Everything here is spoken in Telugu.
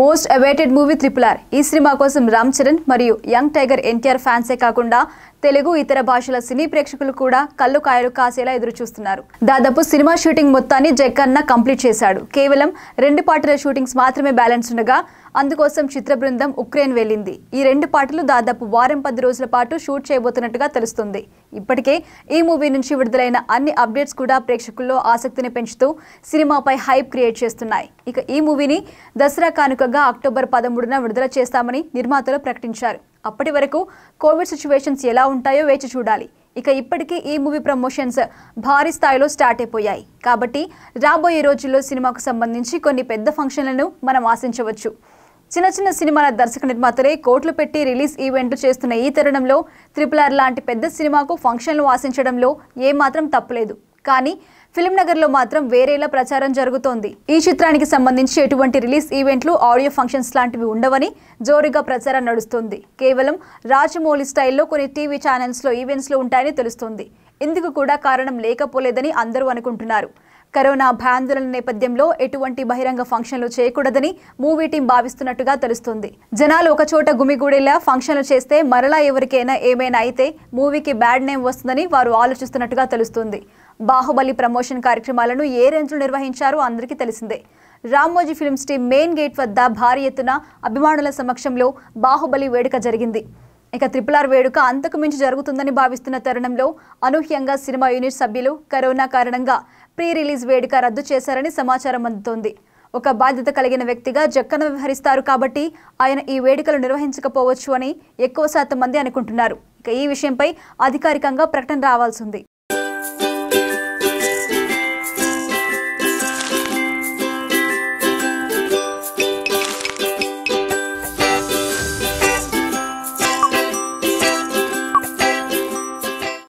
most awaited movie triple R ఈ సినిమా కోసం రామ్ చరణ్ మరియు యంగ్ టైగర్ ఎన్టీఆర్ ఫ్యాన్సే కాకుండా తెలుగు ఇతర భాషల సినీ ప్రేక్షకులు కూడా కళ్ళు కాయలు కాసేలా ఎదురు చూస్తున్నారు దాదాపు సినిమా షూటింగ్ మొత్తాన్ని జక్కన్న కంప్లీట్ చేశాడు కేవలం రెండు పాటల షూటింగ్స్ మాత్రమే బ్యాలెన్స్ ఉండగా అందుకోసం చిత్ర బృందం ఉక్రెయిన్ వెళ్ళింది ఈ రెండు పాటలు దాదాపు వారం పది రోజుల పాటు షూట్ చేయబోతున్నట్టుగా తెలుస్తుంది ఇప్పటికే ఈ మూవీ నుంచి విడుదలైన అన్ని అప్డేట్స్ కూడా ప్రేక్షకుల్లో ఆసక్తిని పెంచుతూ సినిమాపై హైప్ క్రియేట్ చేస్తున్నాయి ఇక ఈ మూవీని దసరా కానుకగా అక్టోబర్ పదమూడున విడుదల చేస్తామని నిర్మాతలు ప్రకటించారు అప్పటి వరకు కోవిడ్ సిచ్యువేషన్స్ ఎలా ఉంటాయో వేచి చూడాలి ఇక ఇప్పటికీ ఈ మూవీ ప్రమోషన్స్ భారీ స్థాయిలో స్టార్ట్ అయిపోయాయి కాబట్టి రాబోయే రోజుల్లో సినిమాకు సంబంధించి కొన్ని పెద్ద ఫంక్షన్లను మనం ఆశించవచ్చు చిన్న చిన్న సినిమాల దర్శక నిర్మాతలే కోట్లు పెట్టి రిలీజ్ ఈవెంట్లు చేస్తున్న ఈ తరుణంలో త్రిపుల్ ఆర్ లాంటి పెద్ద సినిమాకు ఫంక్షన్లు ఆశించడంలో ఏమాత్రం తప్పలేదు కానీ లో మాత్రం వేరేలా ప్రచారం జరుగుతోంది ఈ చిత్రానికి సంబంధించి ఎటువంటి రిలీజ్ ఈవెంట్లు ఆడియో ఫంక్షన్స్ లాంటివి ఉండవని జోరుగా ప్రచారం నడుస్తుంది కేవలం రాజమౌళి స్టైల్లో కొన్ని టీవీ ఛానల్స్లో ఈవెంట్స్లో ఉంటాయని తెలుస్తుంది ఇందుకు కూడా కారణం లేకపోలేదని అందరూ అనుకుంటున్నారు కరోనా భయాందోళన నేపథ్యంలో ఎటువంటి బహిరంగ ఫంక్షన్లు చేయకూడదని మూవీ టీం భావిస్తున్నట్టుగా తెలుస్తుంది జనాలు ఒకచోట గుమిగూడేలా ఫంక్షన్లు చేస్తే మరలా ఎవరికైనా ఏమైనా అయితే మూవీకి బ్యాడ్ నేమ్ వస్తుందని వారు ఆలోచిస్తున్నట్టుగా తెలుస్తుంది బాహుబలి ప్రమోషన్ కార్యక్రమాలను ఏ రేంజ్లో నిర్వహించారో అందరికీ తెలిసిందే Ramoji films team main gate వద్ద భారీ ఎత్తున అభిమానుల సమక్షంలో బాహుబలి వేడుక జరిగింది ఇక త్రిపుల్ ఆర్ వేడుక అంతకు మించి జరుగుతుందని భావిస్తున్న తరుణంలో అనూహ్యంగా సినిమా యూనిట్ సభ్యులు కరోనా కారణంగా ప్రీ రిలీజ్ వేడుక రద్దు చేశారని సమాచారం అందుతోంది ఒక బాధ్యత కలిగిన వ్యక్తిగా జక్కన వ్యవహరిస్తారు కాబట్టి ఆయన ఈ వేడుకలు నిర్వహించకపోవచ్చు అని ఎక్కువ శాతం మంది అనుకుంటున్నారు ఇక ఈ విషయంపై అధికారికంగా ప్రకటన రావాల్సింది